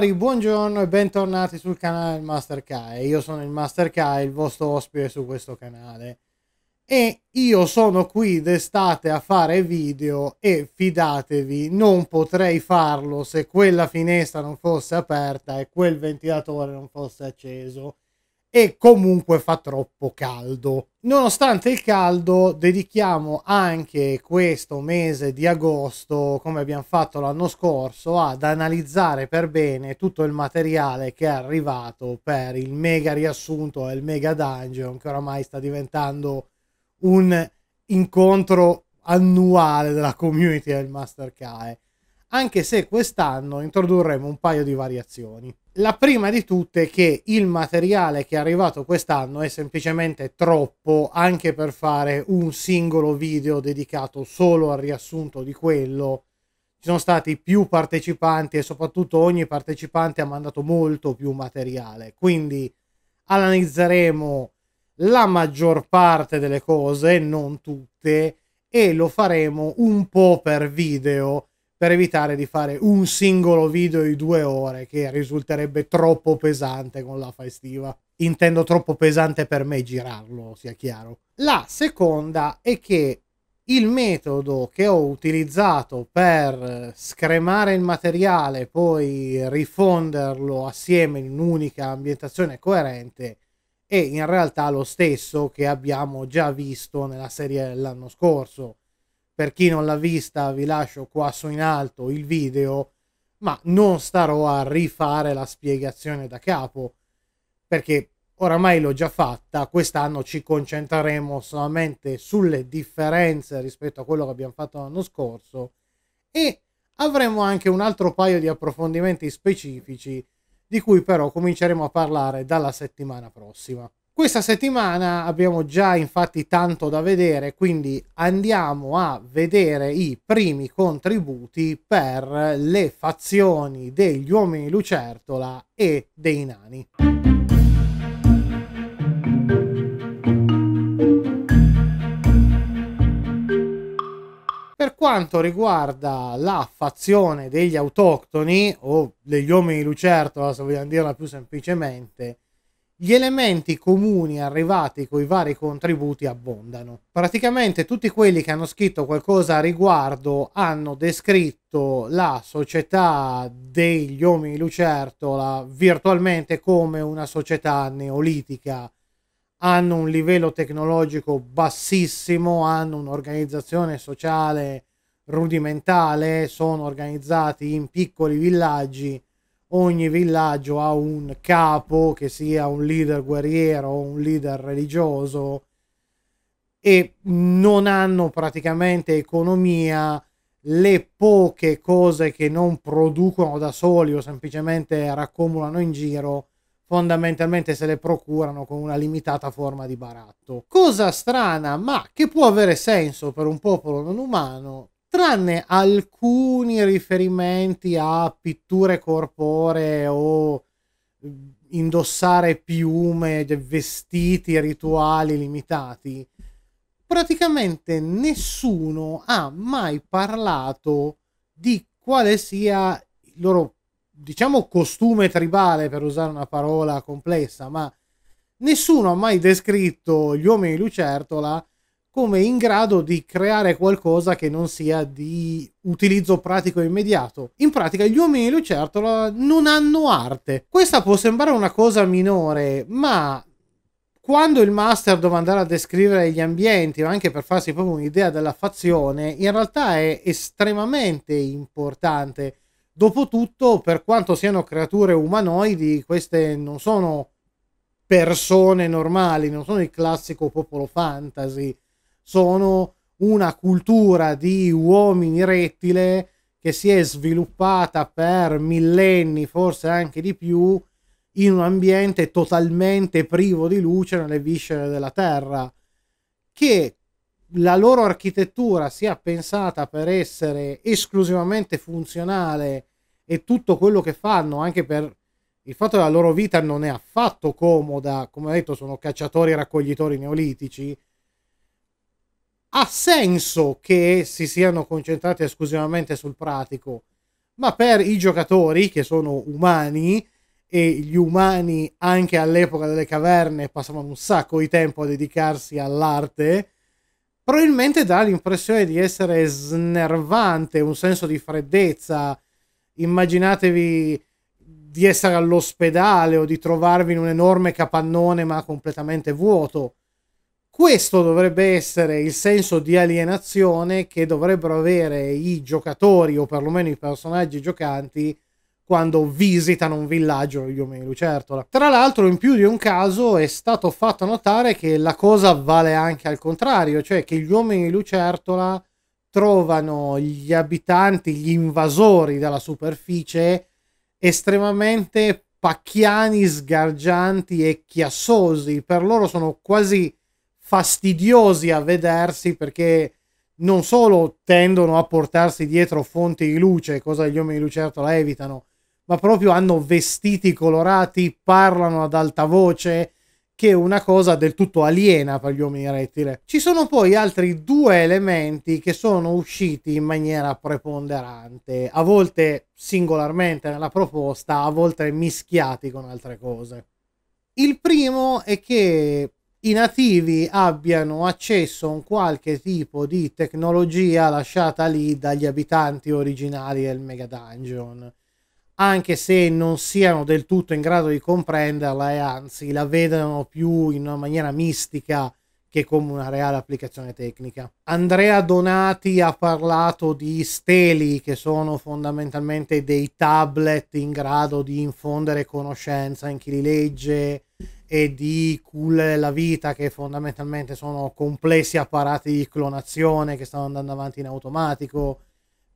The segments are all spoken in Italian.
signori, buongiorno e bentornati sul canale del Master Kai. Io sono il Master Kai, il vostro ospite su questo canale. E io sono qui d'estate a fare video e fidatevi, non potrei farlo se quella finestra non fosse aperta e quel ventilatore non fosse acceso e comunque fa troppo caldo. Nonostante il caldo, dedichiamo anche questo mese di agosto, come abbiamo fatto l'anno scorso, ad analizzare per bene tutto il materiale che è arrivato per il mega riassunto e il mega dungeon, che oramai sta diventando un incontro annuale della community del Master Kai anche se quest'anno introdurremo un paio di variazioni. La prima di tutte è che il materiale che è arrivato quest'anno è semplicemente troppo anche per fare un singolo video dedicato solo al riassunto di quello. Ci sono stati più partecipanti e soprattutto ogni partecipante ha mandato molto più materiale, quindi analizzeremo la maggior parte delle cose, non tutte, e lo faremo un po' per video per evitare di fare un singolo video di due ore che risulterebbe troppo pesante con la fa estiva. Intendo troppo pesante per me girarlo, sia chiaro. La seconda è che il metodo che ho utilizzato per scremare il materiale, poi rifonderlo assieme in un'unica ambientazione coerente, è in realtà lo stesso che abbiamo già visto nella serie dell'anno scorso per chi non l'ha vista vi lascio qua su in alto il video, ma non starò a rifare la spiegazione da capo, perché oramai l'ho già fatta, quest'anno ci concentreremo solamente sulle differenze rispetto a quello che abbiamo fatto l'anno scorso e avremo anche un altro paio di approfondimenti specifici di cui però cominceremo a parlare dalla settimana prossima. Questa settimana abbiamo già infatti tanto da vedere, quindi andiamo a vedere i primi contributi per le fazioni degli uomini lucertola e dei nani. Per quanto riguarda la fazione degli autoctoni o degli uomini lucertola, se vogliamo dirla più semplicemente, gli elementi comuni arrivati con i vari contributi abbondano. Praticamente tutti quelli che hanno scritto qualcosa a riguardo hanno descritto la società degli uomini lucertola virtualmente come una società neolitica. Hanno un livello tecnologico bassissimo, hanno un'organizzazione sociale rudimentale, sono organizzati in piccoli villaggi ogni villaggio ha un capo, che sia un leader guerriero o un leader religioso, e non hanno praticamente economia le poche cose che non producono da soli o semplicemente raccomulano in giro fondamentalmente se le procurano con una limitata forma di baratto. Cosa strana, ma che può avere senso per un popolo non umano, tranne alcuni riferimenti a pitture corporee o indossare piume, cioè, vestiti, rituali limitati, praticamente nessuno ha mai parlato di quale sia il loro, diciamo, costume tribale, per usare una parola complessa, ma nessuno ha mai descritto gli uomini lucertola come in grado di creare qualcosa che non sia di utilizzo pratico immediato. In pratica gli uomini lucertola non hanno arte. Questa può sembrare una cosa minore, ma quando il master doveva andare a descrivere gli ambienti, o anche per farsi proprio un'idea della fazione, in realtà è estremamente importante. Dopotutto, per quanto siano creature umanoidi, queste non sono persone normali, non sono il classico popolo fantasy sono una cultura di uomini rettile che si è sviluppata per millenni, forse anche di più, in un ambiente totalmente privo di luce nelle viscere della Terra. Che la loro architettura sia pensata per essere esclusivamente funzionale e tutto quello che fanno, anche per il fatto che la loro vita non è affatto comoda, come ho detto, sono cacciatori e raccoglitori neolitici, ha senso che si siano concentrati esclusivamente sul pratico, ma per i giocatori che sono umani e gli umani anche all'epoca delle caverne passavano un sacco di tempo a dedicarsi all'arte, probabilmente dà l'impressione di essere snervante, un senso di freddezza. Immaginatevi di essere all'ospedale o di trovarvi in un enorme capannone ma completamente vuoto questo dovrebbe essere il senso di alienazione che dovrebbero avere i giocatori o perlomeno i personaggi giocanti quando visitano un villaggio gli uomini lucertola. Tra l'altro in più di un caso è stato fatto notare che la cosa vale anche al contrario, cioè che gli uomini lucertola trovano gli abitanti, gli invasori della superficie estremamente pacchiani, sgargianti e chiassosi. Per loro sono quasi fastidiosi a vedersi perché non solo tendono a portarsi dietro fonti di luce, cosa gli uomini di lucertola evitano, ma proprio hanno vestiti colorati, parlano ad alta voce, che è una cosa del tutto aliena per gli uomini rettile. Ci sono poi altri due elementi che sono usciti in maniera preponderante, a volte singolarmente nella proposta, a volte mischiati con altre cose. Il primo è che i nativi abbiano accesso a un qualche tipo di tecnologia lasciata lì dagli abitanti originali del Mega Dungeon, anche se non siano del tutto in grado di comprenderla e anzi la vedano più in una maniera mistica che come una reale applicazione tecnica. Andrea Donati ha parlato di steli che sono fondamentalmente dei tablet in grado di infondere conoscenza in chi li legge e di Cool della vita che fondamentalmente sono complessi apparati di clonazione che stanno andando avanti in automatico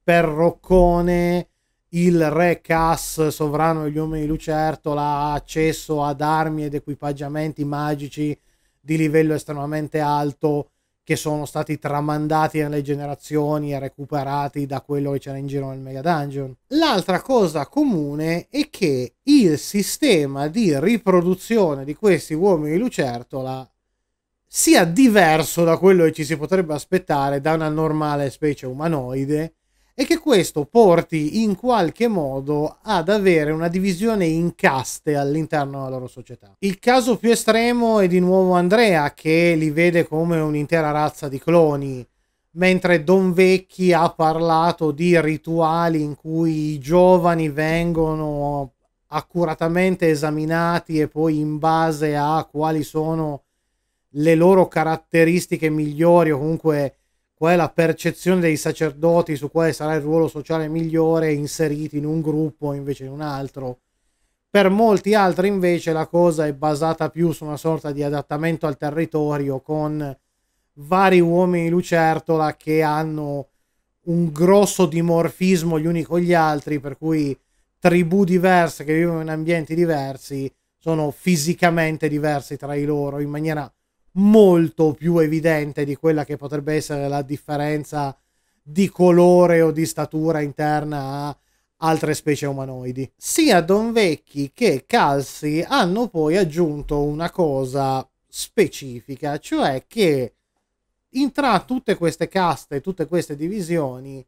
per Roccone il re Cass, sovrano degli uomini di lucertola, ha accesso ad armi ed equipaggiamenti magici di livello estremamente alto che sono stati tramandati nelle generazioni e recuperati da quello che c'era in giro nel Mega Dungeon. L'altra cosa comune è che il sistema di riproduzione di questi uomini di lucertola sia diverso da quello che ci si potrebbe aspettare da una normale specie umanoide e che questo porti in qualche modo ad avere una divisione in caste all'interno della loro società. Il caso più estremo è di nuovo Andrea che li vede come un'intera razza di cloni, mentre Don Vecchi ha parlato di rituali in cui i giovani vengono accuratamente esaminati e poi in base a quali sono le loro caratteristiche migliori o comunque qual è la percezione dei sacerdoti su quale sarà il ruolo sociale migliore inseriti in un gruppo invece in un altro. Per molti altri invece la cosa è basata più su una sorta di adattamento al territorio con vari uomini lucertola che hanno un grosso dimorfismo gli uni con gli altri, per cui tribù diverse che vivono in ambienti diversi sono fisicamente diversi tra di loro in maniera molto più evidente di quella che potrebbe essere la differenza di colore o di statura interna a altre specie umanoidi. Sia Don Vecchi che Calsi hanno poi aggiunto una cosa specifica, cioè che tra tutte queste caste, tutte queste divisioni,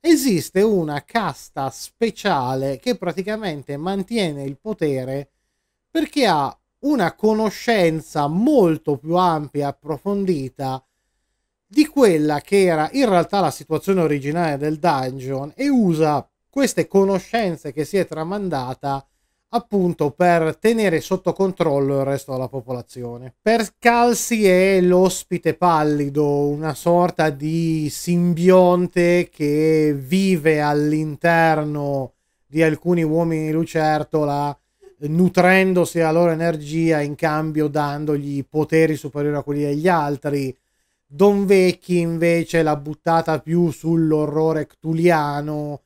esiste una casta speciale che praticamente mantiene il potere perché ha una conoscenza molto più ampia e approfondita di quella che era in realtà la situazione originale del dungeon e usa queste conoscenze che si è tramandata appunto per tenere sotto controllo il resto della popolazione. Per Calsi è l'ospite pallido, una sorta di simbionte che vive all'interno di alcuni uomini lucertola nutrendosi la loro energia in cambio dandogli poteri superiori a quelli degli altri. Don Vecchi invece l'ha buttata più sull'orrore ctuliano.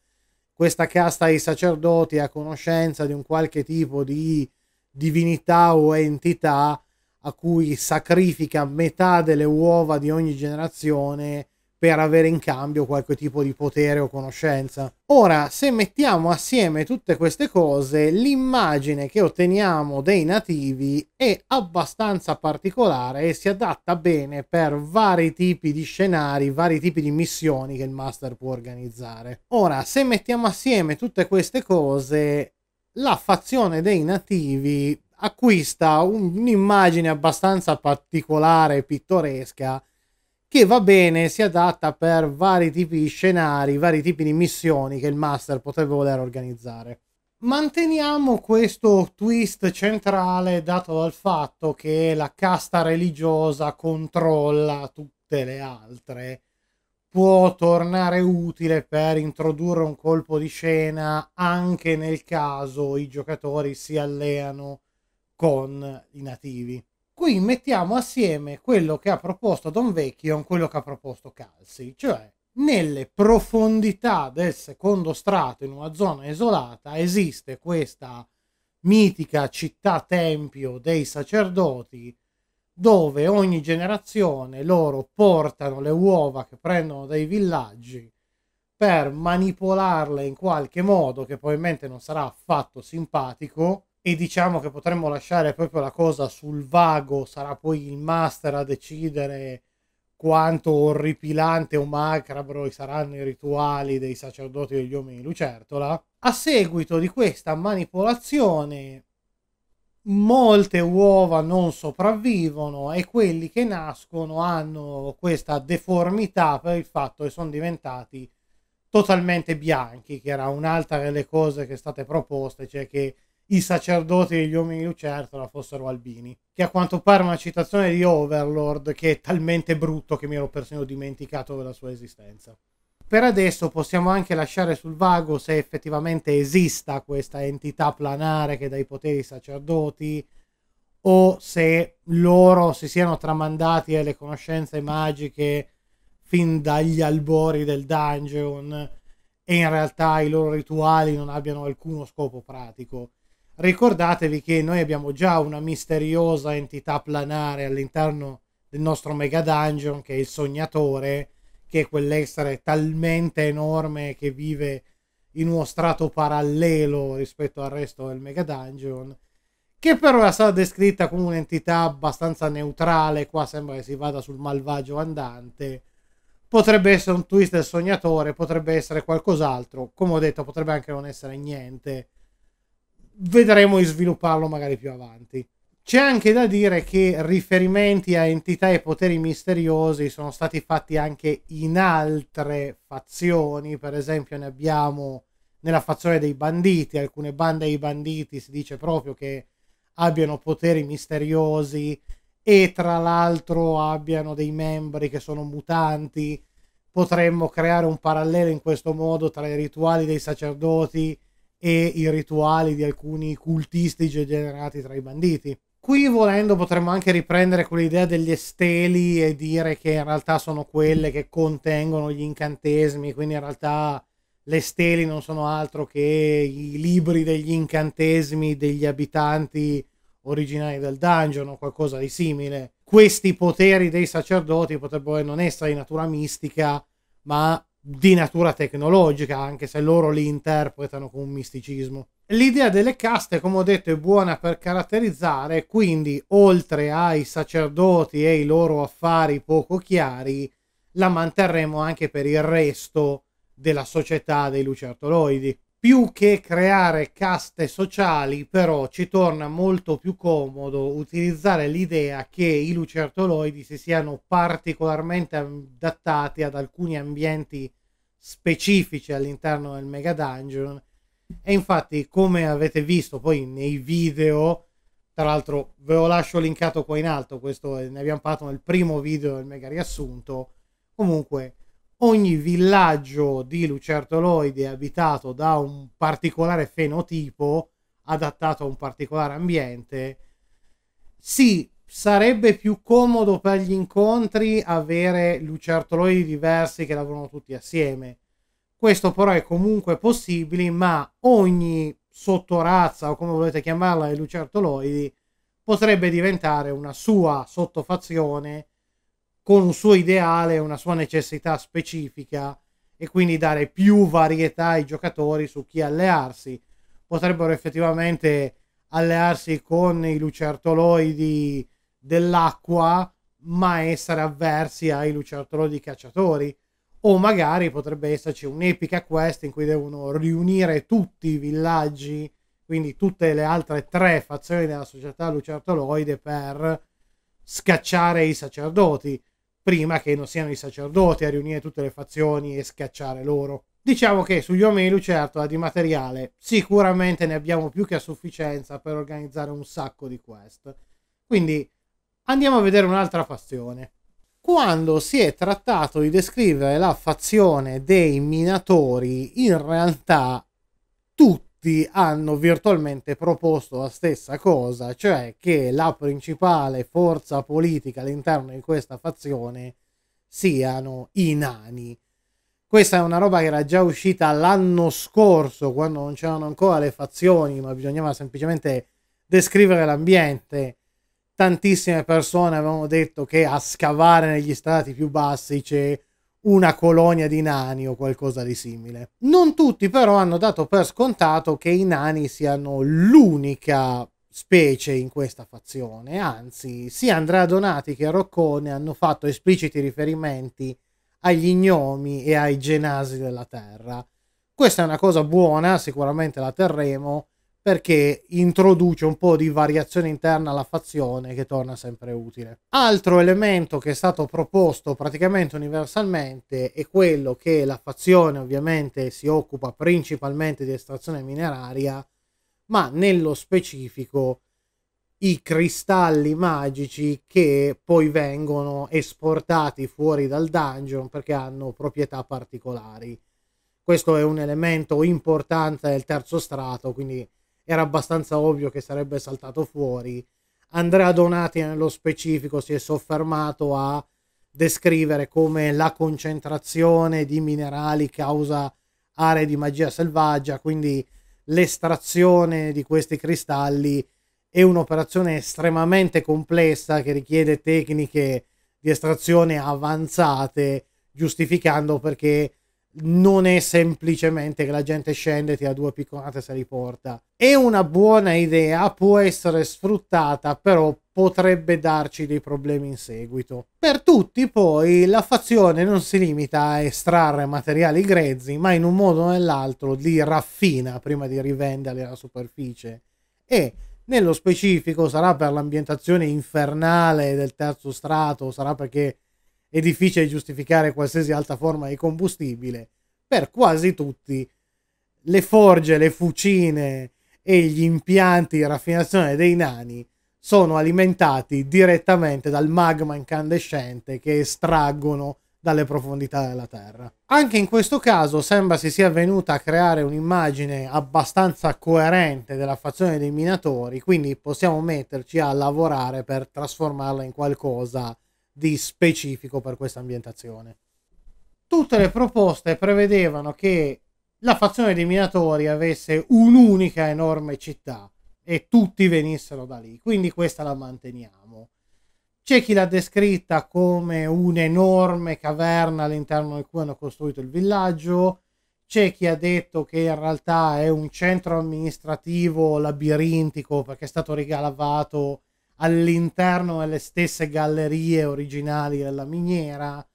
Questa casta di sacerdoti a conoscenza di un qualche tipo di divinità o entità a cui sacrifica metà delle uova di ogni generazione per avere in cambio qualche tipo di potere o conoscenza. Ora, se mettiamo assieme tutte queste cose, l'immagine che otteniamo dei nativi è abbastanza particolare e si adatta bene per vari tipi di scenari, vari tipi di missioni che il master può organizzare. Ora, se mettiamo assieme tutte queste cose, la fazione dei nativi acquista un'immagine abbastanza particolare e pittoresca che va bene, si adatta per vari tipi di scenari, vari tipi di missioni che il master potrebbe voler organizzare. Manteniamo questo twist centrale dato dal fatto che la casta religiosa controlla tutte le altre. Può tornare utile per introdurre un colpo di scena anche nel caso i giocatori si alleano con i nativi qui mettiamo assieme quello che ha proposto Don Vecchio e quello che ha proposto Calsi, cioè nelle profondità del secondo strato in una zona isolata esiste questa mitica città tempio dei sacerdoti dove ogni generazione loro portano le uova che prendono dai villaggi per manipolarle in qualche modo che probabilmente non sarà affatto simpatico e diciamo che potremmo lasciare proprio la cosa sul vago, sarà poi il master a decidere quanto orripilante o macabro saranno i rituali dei sacerdoti degli uomini lucertola. A seguito di questa manipolazione molte uova non sopravvivono e quelli che nascono hanno questa deformità per il fatto che sono diventati totalmente bianchi, che era un'altra delle cose che state proposte, cioè che i sacerdoti degli uomini di lucertola fossero albini, che a quanto pare è una citazione di Overlord che è talmente brutto che mi ero persino dimenticato della sua esistenza. Per adesso possiamo anche lasciare sul vago se effettivamente esista questa entità planare che dà i poteri ai sacerdoti o se loro si siano tramandati alle conoscenze magiche fin dagli albori del dungeon e in realtà i loro rituali non abbiano alcuno scopo pratico ricordatevi che noi abbiamo già una misteriosa entità planare all'interno del nostro mega dungeon che è il sognatore che è quell'essere talmente enorme che vive in uno strato parallelo rispetto al resto del mega dungeon che però è stata descritta come un'entità abbastanza neutrale qua sembra che si vada sul malvagio andante potrebbe essere un twist del sognatore potrebbe essere qualcos'altro come ho detto potrebbe anche non essere niente vedremo di svilupparlo magari più avanti. C'è anche da dire che riferimenti a entità e poteri misteriosi sono stati fatti anche in altre fazioni, per esempio ne abbiamo nella fazione dei banditi, alcune bande dei banditi si dice proprio che abbiano poteri misteriosi e tra l'altro abbiano dei membri che sono mutanti, potremmo creare un parallelo in questo modo tra i rituali dei sacerdoti e i rituali di alcuni cultisti degenerati tra i banditi. Qui volendo potremmo anche riprendere quell'idea degli esteli e dire che in realtà sono quelle che contengono gli incantesimi, quindi in realtà le steli non sono altro che i libri degli incantesimi degli abitanti originali del dungeon o qualcosa di simile. Questi poteri dei sacerdoti potrebbero non essere di natura mistica, ma di natura tecnologica, anche se loro li interpretano con un misticismo. L'idea delle caste, come ho detto, è buona per caratterizzare, quindi oltre ai sacerdoti e i loro affari poco chiari, la manterremo anche per il resto della società dei lucertoloidi più che creare caste sociali, però ci torna molto più comodo utilizzare l'idea che i lucertoloidi si siano particolarmente adattati ad alcuni ambienti specifici all'interno del Mega Dungeon. E infatti, come avete visto poi nei video, tra l'altro ve lo lascio linkato qua in alto, questo ne abbiamo parlato nel primo video del Mega Riassunto, comunque ogni villaggio di lucertoloidi è abitato da un particolare fenotipo adattato a un particolare ambiente. Sì, sarebbe più comodo per gli incontri avere lucertoloidi diversi che lavorano tutti assieme. Questo però è comunque possibile, ma ogni sottorazza o come volete chiamarla dei lucertoloidi potrebbe diventare una sua sottofazione con un suo ideale, una sua necessità specifica e quindi dare più varietà ai giocatori su chi allearsi. Potrebbero effettivamente allearsi con i lucertoloidi dell'acqua, ma essere avversi ai lucertoloidi cacciatori. O magari potrebbe esserci un'epica quest in cui devono riunire tutti i villaggi, quindi tutte le altre tre fazioni della società lucertoloide per scacciare i sacerdoti prima che non siano i sacerdoti a riunire tutte le fazioni e schiacciare loro. Diciamo che sugli uomini lucertola di materiale sicuramente ne abbiamo più che a sufficienza per organizzare un sacco di quest. Quindi andiamo a vedere un'altra fazione. Quando si è trattato di descrivere la fazione dei minatori, in realtà tutti tutti hanno virtualmente proposto la stessa cosa, cioè che la principale forza politica all'interno di questa fazione siano i nani. Questa è una roba che era già uscita l'anno scorso, quando non c'erano ancora le fazioni, ma bisognava semplicemente descrivere l'ambiente. Tantissime persone avevano detto che a scavare negli strati più bassi c'è una colonia di nani o qualcosa di simile. Non tutti però hanno dato per scontato che i nani siano l'unica specie in questa fazione, anzi sia Andrea Donati che Roccone hanno fatto espliciti riferimenti agli gnomi e ai genasi della terra. Questa è una cosa buona, sicuramente la terremo, perché introduce un po' di variazione interna alla fazione che torna sempre utile. Altro elemento che è stato proposto praticamente universalmente è quello che la fazione ovviamente si occupa principalmente di estrazione mineraria, ma nello specifico i cristalli magici che poi vengono esportati fuori dal dungeon perché hanno proprietà particolari. Questo è un elemento importante del terzo strato, quindi era abbastanza ovvio che sarebbe saltato fuori. Andrea Donati nello specifico si è soffermato a descrivere come la concentrazione di minerali causa aree di magia selvaggia, quindi l'estrazione di questi cristalli è un'operazione estremamente complessa che richiede tecniche di estrazione avanzate, giustificando perché non è semplicemente che la gente scende, ti tira due picconate e se li porta. È una buona idea, può essere sfruttata, però potrebbe darci dei problemi in seguito. Per tutti poi la fazione non si limita a estrarre materiali grezzi, ma in un modo o nell'altro li raffina prima di rivenderli alla superficie. E nello specifico sarà per l'ambientazione infernale del terzo strato, sarà perché è difficile giustificare qualsiasi altra forma di combustibile, per quasi tutti le forge, le fucine e gli impianti di raffinazione dei nani sono alimentati direttamente dal magma incandescente che estraggono dalle profondità della Terra. Anche in questo caso sembra si sia venuta a creare un'immagine abbastanza coerente della fazione dei minatori, quindi possiamo metterci a lavorare per trasformarla in qualcosa di specifico per questa ambientazione. Tutte le proposte prevedevano che la fazione dei minatori avesse un'unica enorme città e tutti venissero da lì, quindi questa la manteniamo. C'è chi l'ha descritta come un'enorme caverna all'interno di cui hanno costruito il villaggio, c'è chi ha detto che in realtà è un centro amministrativo labirintico perché è stato regalato all'interno delle stesse gallerie originali della miniera.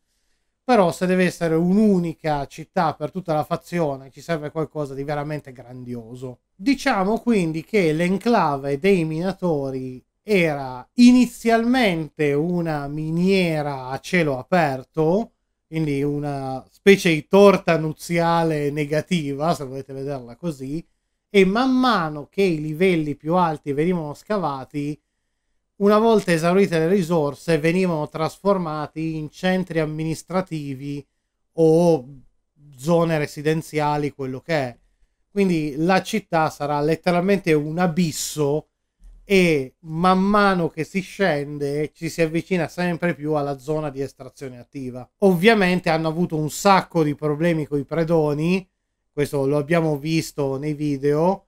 Però se deve essere un'unica città per tutta la fazione ci serve qualcosa di veramente grandioso. Diciamo quindi che l'enclave dei minatori era inizialmente una miniera a cielo aperto, quindi una specie di torta nuziale negativa, se volete vederla così, e man mano che i livelli più alti venivano scavati, una volta esaurite le risorse venivano trasformati in centri amministrativi o zone residenziali, quello che è. Quindi la città sarà letteralmente un abisso e man mano che si scende ci si avvicina sempre più alla zona di estrazione attiva. Ovviamente hanno avuto un sacco di problemi con i predoni, questo lo abbiamo visto nei video,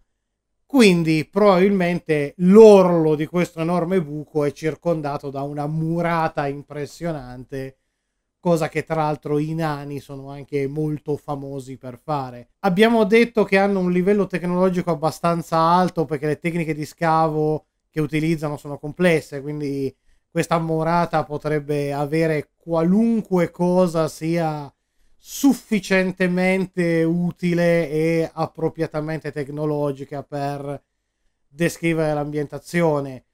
quindi probabilmente l'orlo di questo enorme buco è circondato da una murata impressionante, cosa che tra l'altro i nani sono anche molto famosi per fare. Abbiamo detto che hanno un livello tecnologico abbastanza alto perché le tecniche di scavo che utilizzano sono complesse, quindi questa murata potrebbe avere qualunque cosa sia sufficientemente utile e appropriatamente tecnologica per descrivere l'ambientazione.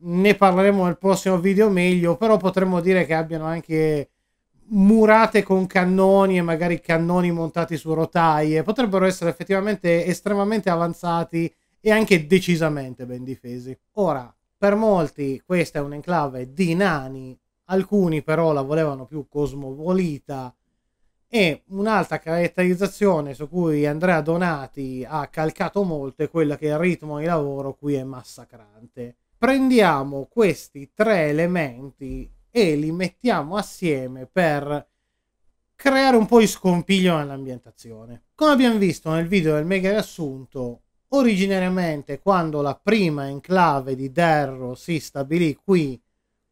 Ne parleremo nel prossimo video meglio, però potremmo dire che abbiano anche murate con cannoni e magari cannoni montati su rotaie, potrebbero essere effettivamente estremamente avanzati e anche decisamente ben difesi. Ora, per molti questa è un'enclave di nani, alcuni però la volevano più cosmopolita e un'altra caratterizzazione su cui Andrea Donati ha calcato molto è quella che il ritmo di lavoro qui è massacrante. Prendiamo questi tre elementi e li mettiamo assieme per creare un po' di scompiglio nell'ambientazione. Come abbiamo visto nel video del mega riassunto, originariamente quando la prima enclave di Derro si stabilì qui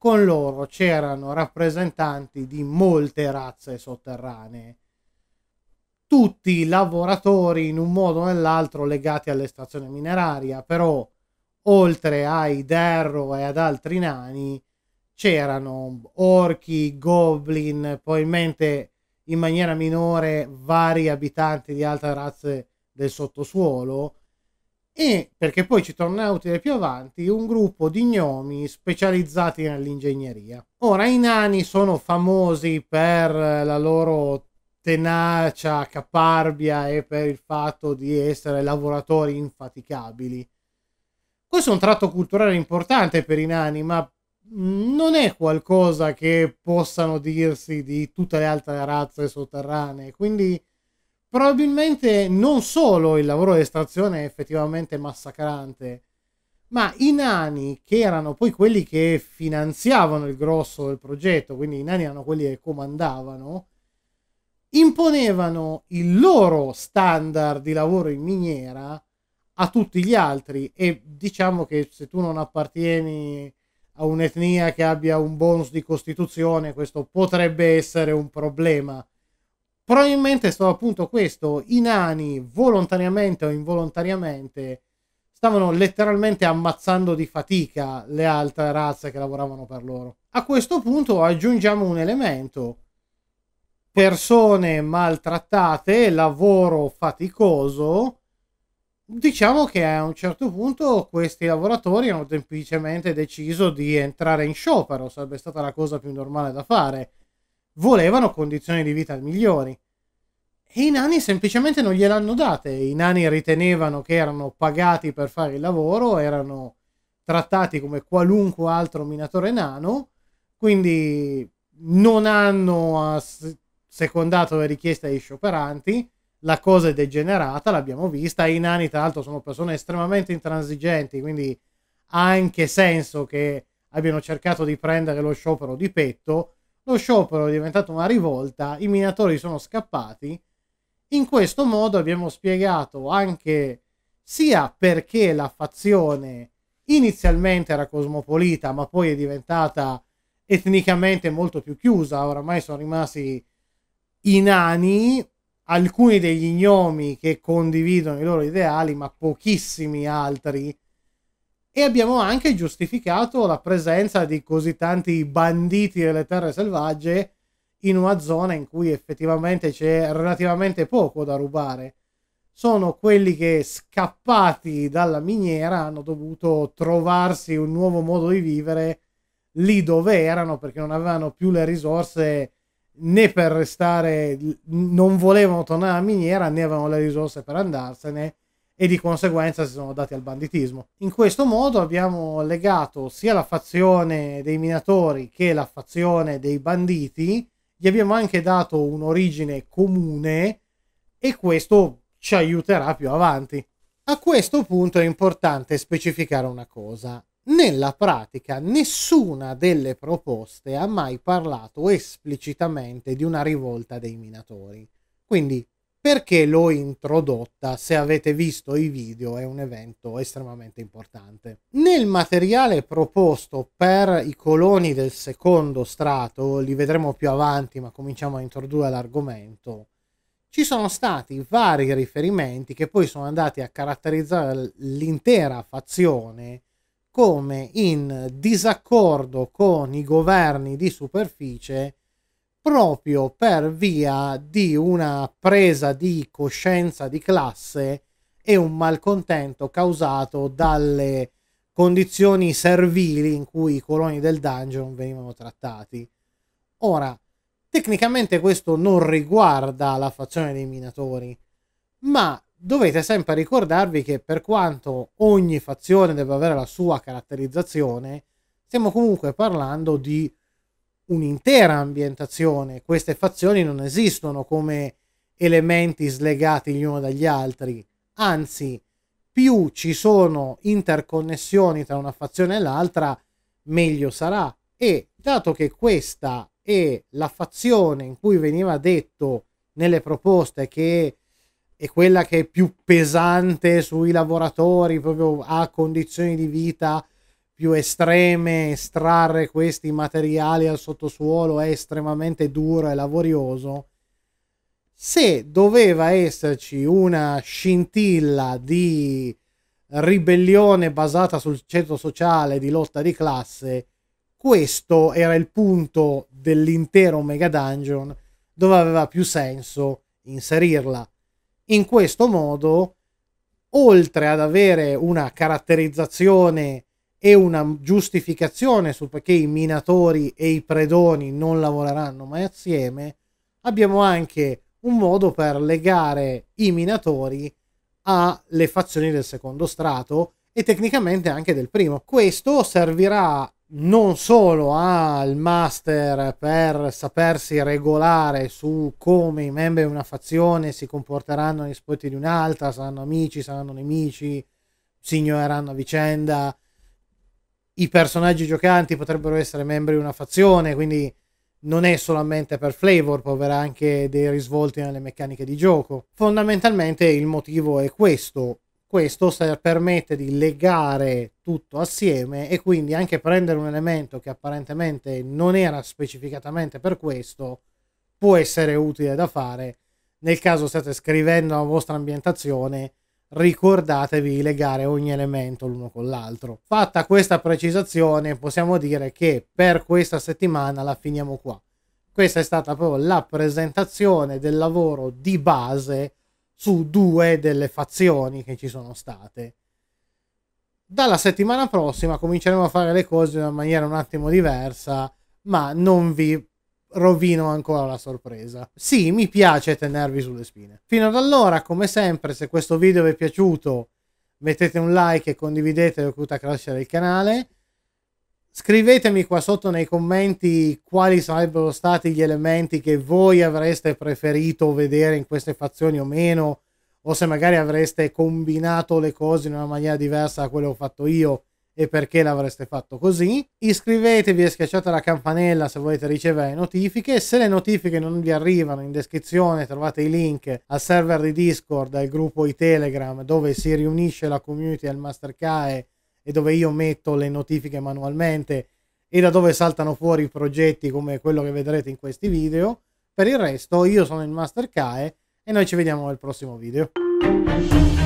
con loro c'erano rappresentanti di molte razze sotterranee, tutti lavoratori in un modo o nell'altro legati all'estrazione mineraria, però oltre ai Derro e ad altri nani c'erano orchi, goblin, probabilmente in maniera minore vari abitanti di altre razze del sottosuolo, e perché poi ci torna utile più avanti un gruppo di gnomi specializzati nell'ingegneria. Ora i nani sono famosi per la loro tenacia, caparbia e per il fatto di essere lavoratori infaticabili. Questo è un tratto culturale importante per i nani, ma non è qualcosa che possano dirsi di tutte le altre razze sotterranee, quindi probabilmente non solo il lavoro di estrazione è effettivamente massacrante, ma i nani che erano poi quelli che finanziavano il grosso del progetto, quindi i nani erano quelli che comandavano, imponevano il loro standard di lavoro in miniera a tutti gli altri e diciamo che se tu non appartieni a un'etnia che abbia un bonus di costituzione questo potrebbe essere un problema probabilmente è stato appunto questo. I nani, volontariamente o involontariamente, stavano letteralmente ammazzando di fatica le altre razze che lavoravano per loro. A questo punto aggiungiamo un elemento. Persone maltrattate, lavoro faticoso. Diciamo che a un certo punto questi lavoratori hanno semplicemente deciso di entrare in sciopero, sarebbe stata la cosa più normale da fare volevano condizioni di vita migliori. E i nani semplicemente non gliel'hanno date. I nani ritenevano che erano pagati per fare il lavoro, erano trattati come qualunque altro minatore nano, quindi non hanno secondato le richieste dei scioperanti. La cosa è degenerata, l'abbiamo vista. I nani, tra l'altro, sono persone estremamente intransigenti, quindi ha anche senso che abbiano cercato di prendere lo sciopero di petto lo sciopero è diventato una rivolta, i minatori sono scappati. In questo modo abbiamo spiegato anche sia perché la fazione inizialmente era cosmopolita, ma poi è diventata etnicamente molto più chiusa, oramai sono rimasti i nani, alcuni degli gnomi che condividono i loro ideali, ma pochissimi altri e abbiamo anche giustificato la presenza di così tanti banditi delle terre selvagge in una zona in cui effettivamente c'è relativamente poco da rubare. Sono quelli che scappati dalla miniera hanno dovuto trovarsi un nuovo modo di vivere lì dove erano perché non avevano più le risorse né per restare, non volevano tornare alla miniera né avevano le risorse per andarsene e di conseguenza si sono dati al banditismo. In questo modo abbiamo legato sia la fazione dei minatori che la fazione dei banditi, gli abbiamo anche dato un'origine comune e questo ci aiuterà più avanti. A questo punto è importante specificare una cosa. Nella pratica nessuna delle proposte ha mai parlato esplicitamente di una rivolta dei minatori. Quindi perché l'ho introdotta, se avete visto i video, è un evento estremamente importante. Nel materiale proposto per i coloni del secondo strato, li vedremo più avanti, ma cominciamo a introdurre l'argomento, ci sono stati vari riferimenti che poi sono andati a caratterizzare l'intera fazione come in disaccordo con i governi di superficie proprio per via di una presa di coscienza di classe e un malcontento causato dalle condizioni servili in cui i coloni del dungeon venivano trattati. Ora, tecnicamente questo non riguarda la fazione dei minatori, ma dovete sempre ricordarvi che per quanto ogni fazione debba avere la sua caratterizzazione, stiamo comunque parlando di un'intera ambientazione. Queste fazioni non esistono come elementi slegati gli uno dagli altri, anzi, più ci sono interconnessioni tra una fazione e l'altra, meglio sarà. E dato che questa è la fazione in cui veniva detto nelle proposte che è quella che è più pesante sui lavoratori, proprio a condizioni di vita più estreme, estrarre questi materiali al sottosuolo è estremamente duro e laborioso, se doveva esserci una scintilla di ribellione basata sul centro sociale di lotta di classe, questo era il punto dell'intero Mega Dungeon dove aveva più senso inserirla. In questo modo, oltre ad avere una caratterizzazione e una giustificazione su perché i minatori e i predoni non lavoreranno mai assieme, abbiamo anche un modo per legare i minatori alle fazioni del secondo strato e tecnicamente anche del primo. Questo servirà non solo al master per sapersi regolare su come i membri di una fazione si comporteranno nei spoti di un'altra, saranno amici, saranno nemici, si ignoreranno a vicenda, i personaggi giocanti potrebbero essere membri di una fazione, quindi non è solamente per flavor, può avere anche dei risvolti nelle meccaniche di gioco. Fondamentalmente il motivo è questo. Questo permette di legare tutto assieme e quindi anche prendere un elemento che apparentemente non era specificatamente per questo può essere utile da fare nel caso state scrivendo la vostra ambientazione ricordatevi di legare ogni elemento l'uno con l'altro. Fatta questa precisazione, possiamo dire che per questa settimana la finiamo qua. Questa è stata proprio la presentazione del lavoro di base su due delle fazioni che ci sono state. Dalla settimana prossima cominceremo a fare le cose in una maniera un attimo diversa, ma non vi rovino ancora la sorpresa. Sì, mi piace tenervi sulle spine. Fino ad allora, come sempre, se questo video vi è piaciuto, mettete un like e condividete a crescere il canale. Scrivetemi qua sotto nei commenti quali sarebbero stati gli elementi che voi avreste preferito vedere in queste fazioni o meno, o se magari avreste combinato le cose in una maniera diversa da quello che ho fatto io e perché l'avreste fatto così. Iscrivetevi e schiacciate la campanella se volete ricevere notifiche. Se le notifiche non vi arrivano, in descrizione trovate i link al server di Discord, al gruppo di Telegram, dove si riunisce la community al Mastercae e dove io metto le notifiche manualmente e da dove saltano fuori i progetti come quello che vedrete in questi video. Per il resto io sono il Mastercae e noi ci vediamo nel prossimo video.